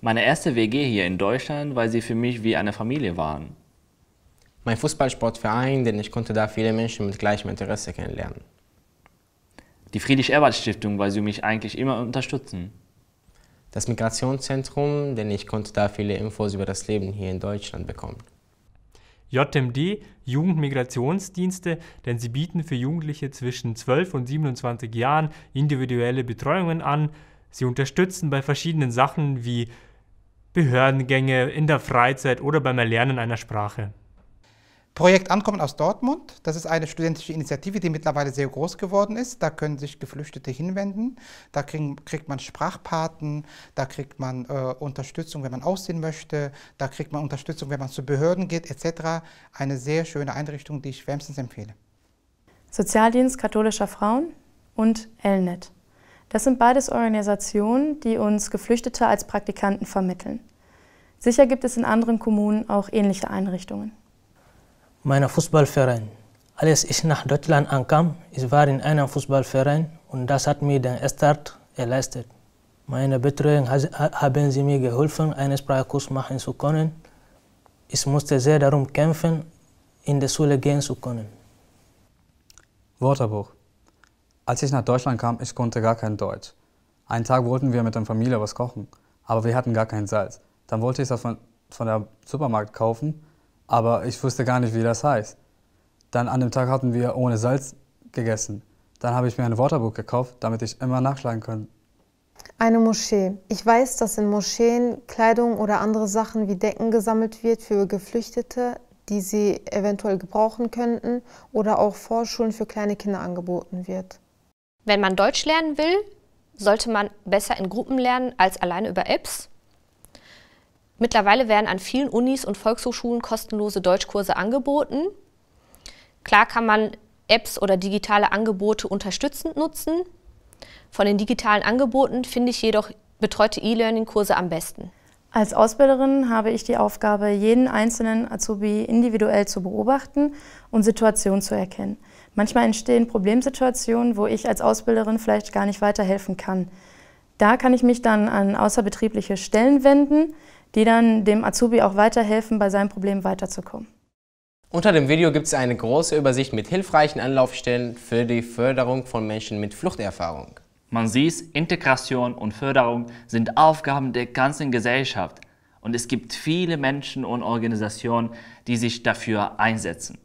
Meine erste WG hier in Deutschland, weil sie für mich wie eine Familie waren. Mein Fußballsportverein, denn ich konnte da viele Menschen mit gleichem Interesse kennenlernen. Die Friedrich-Ebert-Stiftung, weil sie mich eigentlich immer unterstützen. Das Migrationszentrum, denn ich konnte da viele Infos über das Leben hier in Deutschland bekommen. JMD, Jugendmigrationsdienste, denn sie bieten für Jugendliche zwischen 12 und 27 Jahren individuelle Betreuungen an. Sie unterstützen bei verschiedenen Sachen wie Behördengänge, in der Freizeit oder beim Erlernen einer Sprache. Projekt Ankommen aus Dortmund, das ist eine studentische Initiative, die mittlerweile sehr groß geworden ist. Da können sich Geflüchtete hinwenden, da kriegen, kriegt man Sprachpaten, da kriegt man äh, Unterstützung, wenn man aussehen möchte, da kriegt man Unterstützung, wenn man zu Behörden geht, etc. Eine sehr schöne Einrichtung, die ich wärmstens empfehle. Sozialdienst katholischer Frauen und LNET. Das sind beides Organisationen, die uns Geflüchtete als Praktikanten vermitteln. Sicher gibt es in anderen Kommunen auch ähnliche Einrichtungen. Mein Fußballverein. Als ich nach Deutschland ankam, ich war in einem Fußballverein und das hat mir den Start erleistet. Meine Betreuung haben sie mir geholfen, einen Sprachkurs machen zu können. Ich musste sehr darum kämpfen, in die Schule gehen zu können. Wörterbuch. Als ich nach Deutschland kam, ich konnte gar kein Deutsch. Einen Tag wollten wir mit der Familie was kochen, aber wir hatten gar kein Salz. Dann wollte ich es von, von der Supermarkt kaufen, aber ich wusste gar nicht, wie das heißt. Dann an dem Tag hatten wir ohne Salz gegessen. Dann habe ich mir ein Wörterbuch gekauft, damit ich immer nachschlagen kann. Eine Moschee. Ich weiß, dass in Moscheen Kleidung oder andere Sachen wie Decken gesammelt wird für Geflüchtete, die sie eventuell gebrauchen könnten oder auch Vorschulen für kleine Kinder angeboten wird. Wenn man Deutsch lernen will, sollte man besser in Gruppen lernen als alleine über Apps. Mittlerweile werden an vielen Unis und Volkshochschulen kostenlose Deutschkurse angeboten. Klar kann man Apps oder digitale Angebote unterstützend nutzen. Von den digitalen Angeboten finde ich jedoch betreute E-Learning-Kurse am besten. Als Ausbilderin habe ich die Aufgabe, jeden einzelnen Azubi individuell zu beobachten und Situationen zu erkennen. Manchmal entstehen Problemsituationen, wo ich als Ausbilderin vielleicht gar nicht weiterhelfen kann. Da kann ich mich dann an außerbetriebliche Stellen wenden, die dann dem Azubi auch weiterhelfen, bei seinem Problem weiterzukommen. Unter dem Video gibt es eine große Übersicht mit hilfreichen Anlaufstellen für die Förderung von Menschen mit Fluchterfahrung. Man sieht, Integration und Förderung sind Aufgaben der ganzen Gesellschaft und es gibt viele Menschen und Organisationen, die sich dafür einsetzen.